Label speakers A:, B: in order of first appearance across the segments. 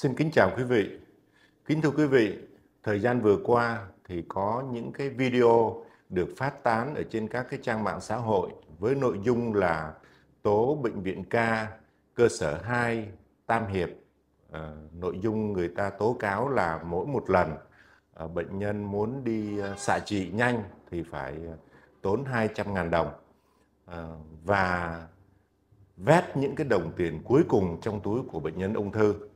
A: Xin kính chào quý vị. Kính thưa quý vị, thời gian vừa qua thì có những cái video được phát tán ở trên các cái trang mạng xã hội với nội dung là tố bệnh viện ca cơ sở 2 Tam Hiệp. À, nội dung người ta tố cáo là mỗi một lần à, bệnh nhân muốn đi ờ, xạ trị nhanh thì phải tốn 200.000 đồng. À, và vét những cái đồng tiền cuối cùng trong túi của bệnh nhân ung thư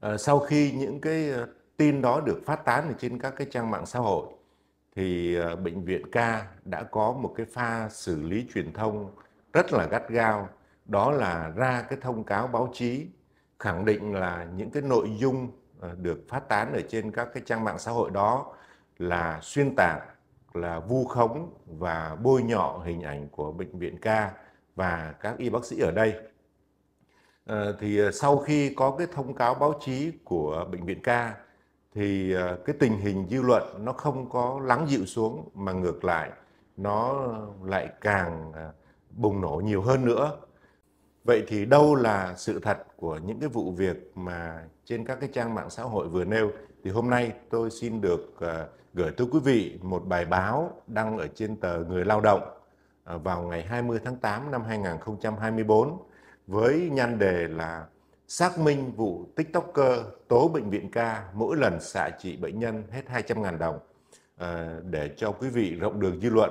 A: Ờ, sau khi những cái ờ, tin đó được phát tán ở trên các cái trang mạng xã hội thì ờ, bệnh viện ca đã có một cái pha xử lý truyền thông rất là gắt gao đó là ra cái thông cáo báo chí khẳng định là những cái nội dung được phát tán ở trên các cái trang mạng xã hội đó là xuyên tạc là vu khống và bôi nhọ hình ảnh của bệnh viện ca và các y bác sĩ ở đây Ờ, thì ờ, sau khi có cái thông cáo báo chí của bệnh viện ca thì ờ, cái tình hình dư luận nó không có lắng dịu xuống mà ngược lại nó lại càng bùng nổ nhiều hơn nữa. Vậy thì đâu là sự thật của những cái vụ việc mà trên các cái trang mạng xã hội vừa nêu thì hôm nay tôi xin được gửi tới quý vị một bài báo đăng ở trên tờ Người Lao động vào ngày 20 tháng 8 năm 2024 với nhan đề là xác minh vụ tiktoker tố bệnh viện ca mỗi lần xạ trị bệnh nhân hết 200.000 đồng ờ, để cho quý vị rộng đường dư luận.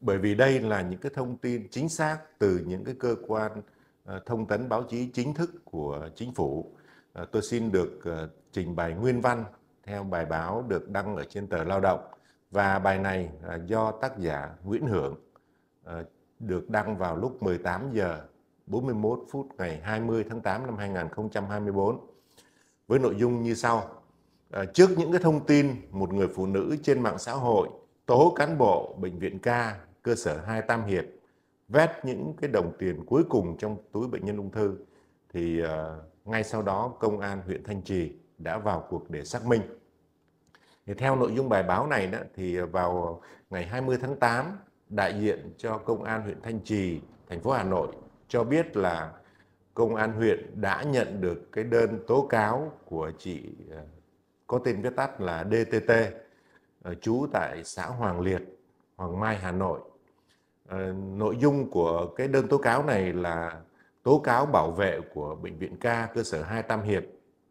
A: Bởi vì đây là những cái thông tin chính xác từ những cái cơ quan ờ, thông tấn báo chí chính thức của chính phủ. Ờ, tôi xin được trình bày nguyên văn theo bài báo được đăng ở trên tờ Lao động và bài này do tác giả Nguyễn Hưởng được đăng vào lúc 18 giờ 41 phút ngày 20 tháng 8 năm 2024 với nội dung như sau. À, trước những cái thông tin một người phụ nữ trên mạng xã hội tố cán bộ bệnh viện ca cơ sở 2 Tam Hiệp vét những cái đồng tiền cuối cùng trong túi bệnh nhân ung thư thì uh, ngay sau đó công an huyện Thanh Trì đã vào cuộc để xác minh. Thì theo nội dung bài báo này đó, thì vào ngày 20 tháng 8 đại diện cho công an huyện Thanh Trì, thành phố Hà Nội cho biết là công an huyện đã nhận được cái đơn tố cáo của chị ờ, có tên viết tắt là DTT ờ, trú tại xã Hoàng Liệt, Hoàng Mai, Hà Nội. Ờ, nội dung của cái đơn tố cáo này là tố cáo bảo vệ của bệnh viện ca cơ sở 2 Tam Hiệp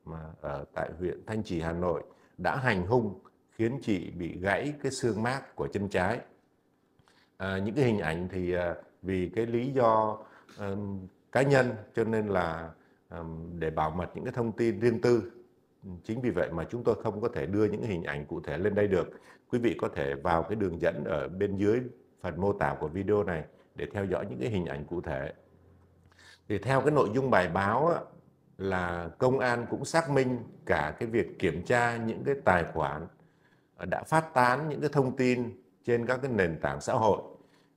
A: mà ở tại huyện Thanh Trì, Hà Nội đã hành hung khiến chị bị gãy cái xương mác của chân trái. À, những cái hình ảnh thì à, vì cái lý do cá nhân cho nên là để bảo mật những cái thông tin riêng tư chính vì vậy mà chúng tôi không có thể đưa những hình ảnh cụ thể lên đây được quý vị có thể vào cái đường dẫn ở bên dưới phần mô tả của video này để theo dõi những cái hình ảnh cụ thể thì theo cái nội dung bài báo á, là công an cũng xác minh cả cái việc kiểm tra những cái tài khoản ờ, đã phát tán những cái thông tin trên các cái nền tảng xã hội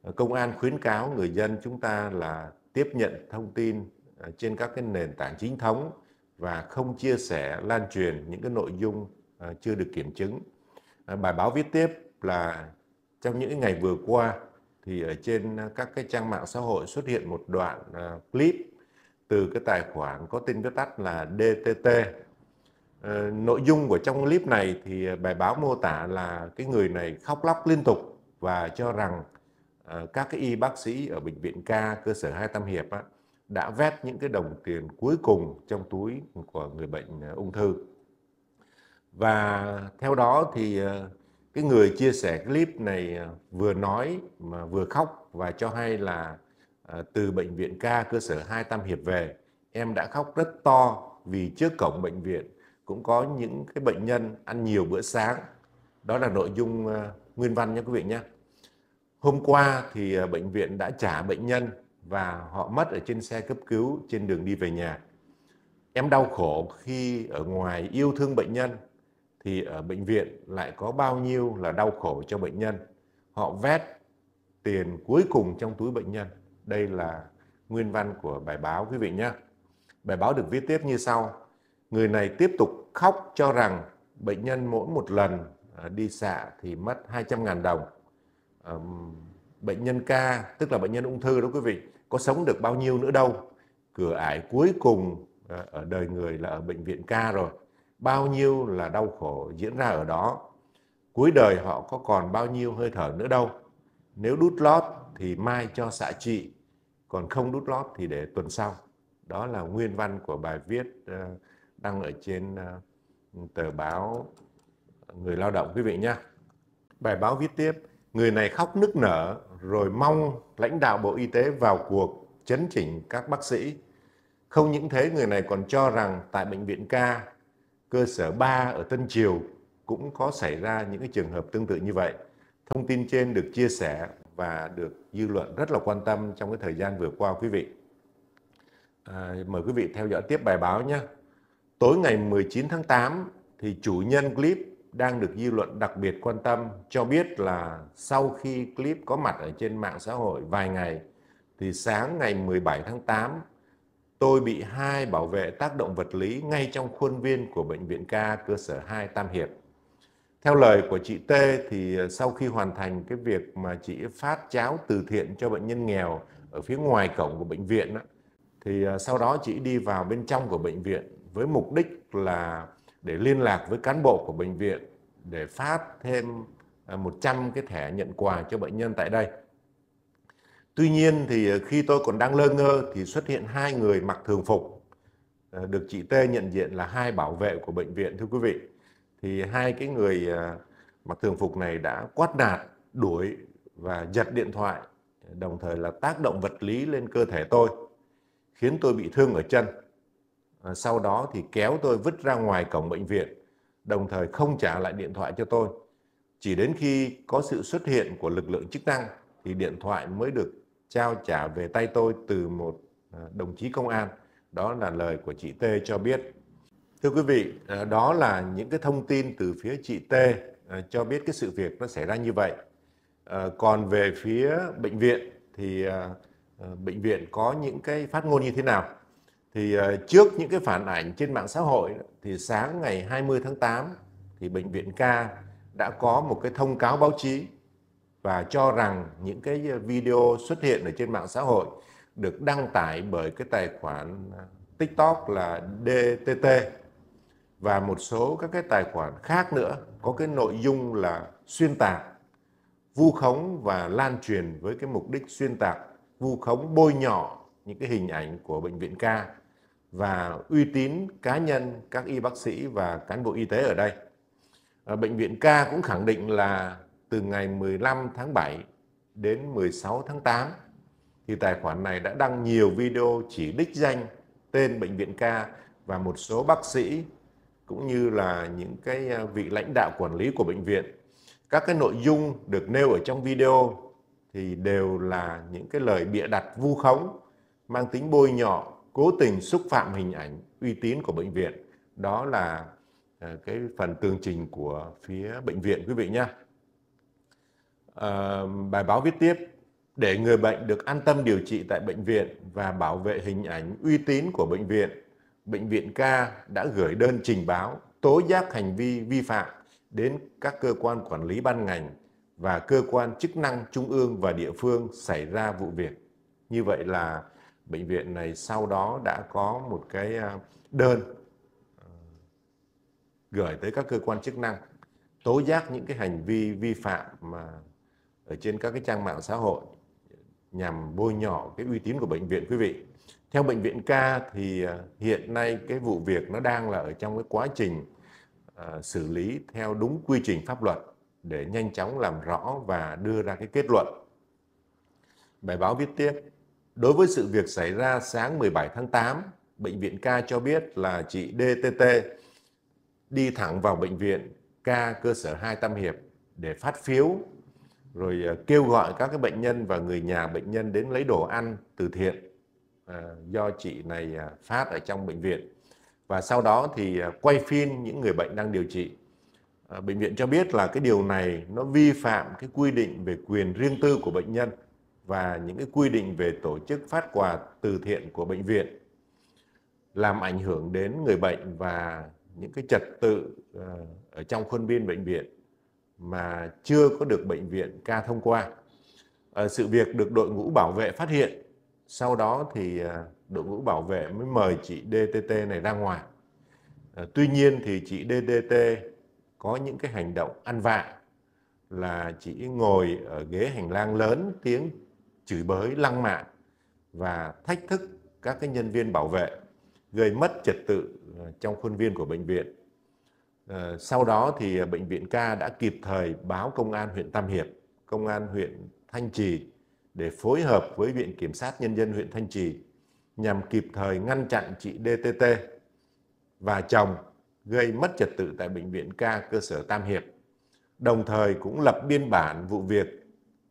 A: ờ, công an khuyến cáo người dân chúng ta là tiếp nhận thông tin à, trên các cái nền tảng chính thống và không chia sẻ lan truyền những cái nội dung à, chưa được kiểm chứng. À, bài báo viết tiếp là trong những ngày vừa qua thì ở trên các cái trang mạng xã hội xuất hiện một đoạn clip từ cái tài khoản có tên viết tắt là DTT. Nội dung của trong clip này thì bài báo mô tả là cái người này khóc lóc liên tục và cho rằng Ờ, các cái y bác sĩ ở bệnh viện ca cơ sở Hai Tam Hiệp á, đã vét những cái đồng tiền cuối cùng trong túi của người bệnh ờ, ung thư và theo đó thì ờ, cái người chia sẻ clip này vừa nói mà vừa khóc và cho hay là từ bệnh viện ca cơ sở Hai Tam Hiệp về em đã khóc rất to vì trước cổng bệnh viện cũng có những cái bệnh nhân ăn nhiều bữa sáng đó là nội dung nguyên văn nha quý vị nhé Hôm qua thì à, bệnh viện đã trả bệnh nhân và họ mất ở trên xe cấp cứu trên đường đi về nhà. Em đau khổ khi ở ngoài yêu thương bệnh nhân thì ở bệnh viện lại có bao nhiêu là đau khổ cho bệnh nhân. Họ vét tiền cuối cùng trong túi bệnh nhân. Đây là nguyên văn của bài báo quý vị nhé. Bài báo được viết tiếp như sau. Người này tiếp tục khóc cho rằng bệnh nhân mỗi một lần à, đi xạ thì mất 200.000 đồng bệnh nhân ca tức là bệnh nhân ung thư đó quý vị có sống được bao nhiêu nữa đâu cửa ải cuối cùng à, ở đời người là ở bệnh viện ca rồi bao nhiêu là đau khổ diễn ra ở đó cuối đời họ có còn bao nhiêu hơi thở nữa đâu nếu đút lót thì mai cho xạ trị còn không đút lót thì để tuần sau đó là nguyên văn của bài viết à, đăng ở trên à, tờ báo người lao động quý vị nhé bài báo viết tiếp Người này khóc nức nở rồi mong lãnh đạo Bộ Y tế vào cuộc chấn chỉnh các bác sĩ. Không những thế, người này còn cho rằng tại Bệnh viện Ca, cơ sở 3 ở Tân Triều cũng có xảy ra những cái trường hợp tương tự như vậy. Thông tin trên được chia sẻ và được dư luận rất là quan tâm trong cái thời gian vừa qua quý vị. À, mời quý vị theo dõi tiếp bài báo nhé. Tối ngày 19 tháng 8 thì chủ nhân clip đang được dư luận đặc biệt quan tâm cho biết là sau khi clip có mặt ở trên mạng xã hội vài ngày thì sáng ngày 17 tháng 8 tôi bị hai bảo vệ tác động vật lý ngay trong khuôn viên của bệnh viện ca cơ sở 2 Tam Hiệp. Theo lời của chị T thì ờ, sau khi hoàn thành cái việc mà chị phát cháo từ thiện cho bệnh nhân nghèo ở phía ngoài cổng của bệnh viện đó, thì ờ, sau đó chị đi vào bên trong của bệnh viện với mục đích là để liên lạc với cán bộ của bệnh viện để phát thêm 100 à, cái thẻ nhận quà cho bệnh nhân tại đây. Tuy nhiên thì à, khi tôi còn đang lơ ngơ thì xuất hiện hai người mặc thường phục à, được chị T nhận diện là hai bảo vệ của bệnh viện thưa quý vị. Thì hai cái người mặc thường phục này đã quát nạt, đuổi và giật điện thoại đồng thời là tác động vật lý lên cơ thể tôi khiến tôi bị thương ở chân Ờ, sau đó thì kéo tôi vứt ra ngoài cổng bệnh viện, đồng thời không trả lại điện thoại cho tôi. Chỉ đến khi có sự xuất hiện của lực lượng chức năng thì điện thoại mới được trao trả về tay tôi từ một ờ, đồng chí công an. Đó là lời của chị T cho biết. Thưa quý vị, ờ, đó là những cái thông tin từ phía chị T cho biết cái sự việc nó xảy ra như vậy. Còn về phía bệnh viện thì bệnh viện có những cái phát ngôn như thế nào? Thì ờ, trước những cái phản ảnh trên mạng xã hội thì sáng ngày 20 tháng 8 thì bệnh viện ca đã có một cái thông cáo báo chí và cho rằng những cái ờ, video xuất hiện ở trên mạng xã hội được đăng tải bởi cái tài khoản ờ, TikTok là DTT và một số các cái tài khoản khác nữa có cái nội dung là xuyên tạc, vu khống và lan truyền với cái mục đích xuyên tạc, vu khống bôi nhọ những cái hình ảnh của bệnh viện ca và uy tín cá nhân các y bác sĩ và cán bộ y tế ở đây. Ờ, bệnh viện K cũng khẳng định là từ ngày 15 tháng 7 đến 16 tháng 8 thì tài khoản này đã đăng nhiều video chỉ đích danh tên bệnh viện K và một số bác sĩ cũng như là những cái ờ, vị lãnh đạo quản lý của bệnh viện. Các cái nội dung được nêu ở trong video thì đều là những cái lời bịa đặt vu khống mang tính bôi nhọ cố tình xúc phạm hình ảnh uy tín của bệnh viện. Đó là ờ, cái phần tường trình của phía bệnh viện quý vị nhé. À, bài báo viết tiếp để người bệnh được an tâm điều trị tại bệnh viện và bảo vệ hình ảnh uy tín của bệnh viện, bệnh viện K đã gửi đơn trình báo tố giác hành vi vi phạm đến các cơ quan quản lý ban ngành và cơ quan chức năng trung ương và địa phương xảy ra vụ việc. Như vậy là bệnh viện này sau đó đã có một cái à, đơn ờ, gửi tới các cơ quan chức năng tố giác những cái hành vi vi phạm mà ở trên các cái trang mạng xã hội nhằm bôi nhỏ cái uy tín của bệnh viện quý vị. Theo bệnh viện ca thì à, hiện nay cái vụ việc nó đang là ở trong cái quá trình à, xử lý theo đúng quy trình pháp luật để nhanh chóng làm rõ và đưa ra cái kết luận. Bài báo viết tiếp Đối với sự việc xảy ra sáng 17 tháng 8, bệnh viện K cho biết là chị DTT đi thẳng vào bệnh viện K cơ sở 2 Tâm Hiệp để phát phiếu rồi à, kêu gọi các cái bệnh nhân và người nhà bệnh nhân đến lấy đồ ăn từ thiện à, do chị này à, phát ở trong bệnh viện và sau đó thì quay phim những người bệnh đang điều trị bệnh viện cho biết là cái điều này nó vi phạm cái quy định về quyền riêng tư của bệnh nhân và những cái quy định về tổ chức phát quà từ thiện của bệnh viện làm ảnh hưởng đến người bệnh và những cái trật tự ờ, ở trong khuôn viên bệnh viện mà chưa có được bệnh viện ca thông qua. Ờ, sự việc được đội ngũ bảo vệ phát hiện, sau đó thì ờ, đội ngũ bảo vệ mới mời chị DTT này ra ngoài. Tuy nhiên thì chị DTT có những cái hành động ăn vạ là chị ngồi ở ghế hành lang lớn tiếng chửi bới, lăng mạ và thách thức các cái nhân viên bảo vệ, gây mất trật tự ờ, trong khuôn viên của bệnh viện. Ờ, sau đó thì bệnh viện ca đã kịp thời báo công an huyện Tam Hiệp, công an huyện Thanh Trì để phối hợp với Viện Kiểm sát Nhân dân huyện Thanh Trì nhằm kịp thời ngăn chặn chị DTT và chồng gây mất trật tự tại Bệnh viện ca cơ sở Tam Hiệp. Đồng thời cũng lập biên bản vụ việc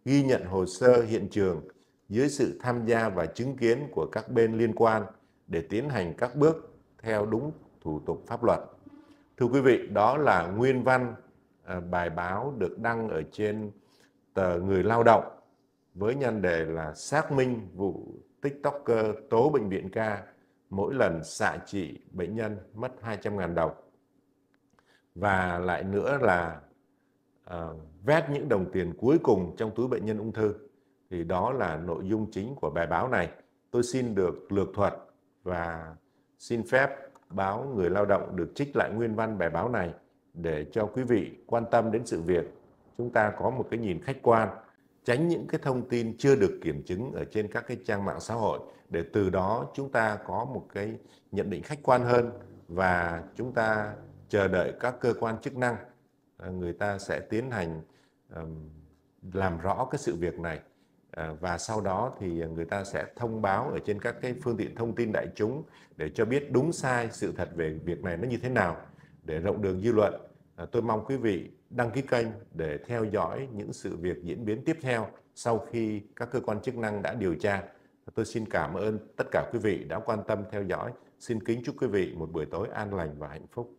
A: ghi nhận hồ sơ hiện trường dưới sự tham gia và chứng kiến của các bên liên quan để tiến hành các bước theo đúng thủ tục pháp luật. Thưa quý vị, đó là nguyên văn à, bài báo được đăng ở trên tờ Người Lao Động với nhan đề là xác minh vụ TikToker tố bệnh viện ca mỗi lần xạ trị bệnh nhân mất 200.000 đồng. Và lại nữa là à, vét những đồng tiền cuối cùng trong túi bệnh nhân ung thư thì đó là nội dung chính của bài báo này tôi xin được lược thuật và xin phép báo người lao động được trích lại nguyên văn bài báo này để cho quý vị quan tâm đến sự việc chúng ta có một cái nhìn khách quan tránh những cái thông tin chưa được kiểm chứng ở trên các cái trang mạng xã hội để từ đó chúng ta có một cái nhận định khách quan hơn và chúng ta chờ đợi các cơ quan chức năng À, người ta sẽ tiến hành làm rõ cái sự việc này à, và sau đó thì người ta sẽ thông báo ở trên các cái phương tiện thông tin đại chúng để cho biết đúng sai sự thật về việc này nó như thế nào để rộng đường dư luận. À, tôi mong quý vị đăng ký kênh để theo dõi những sự việc diễn biến tiếp theo sau khi các cơ quan chức năng đã điều tra. Tôi xin cảm ơn tất cả quý vị đã quan tâm theo dõi. Xin kính chúc quý vị một buổi tối an lành và hạnh phúc.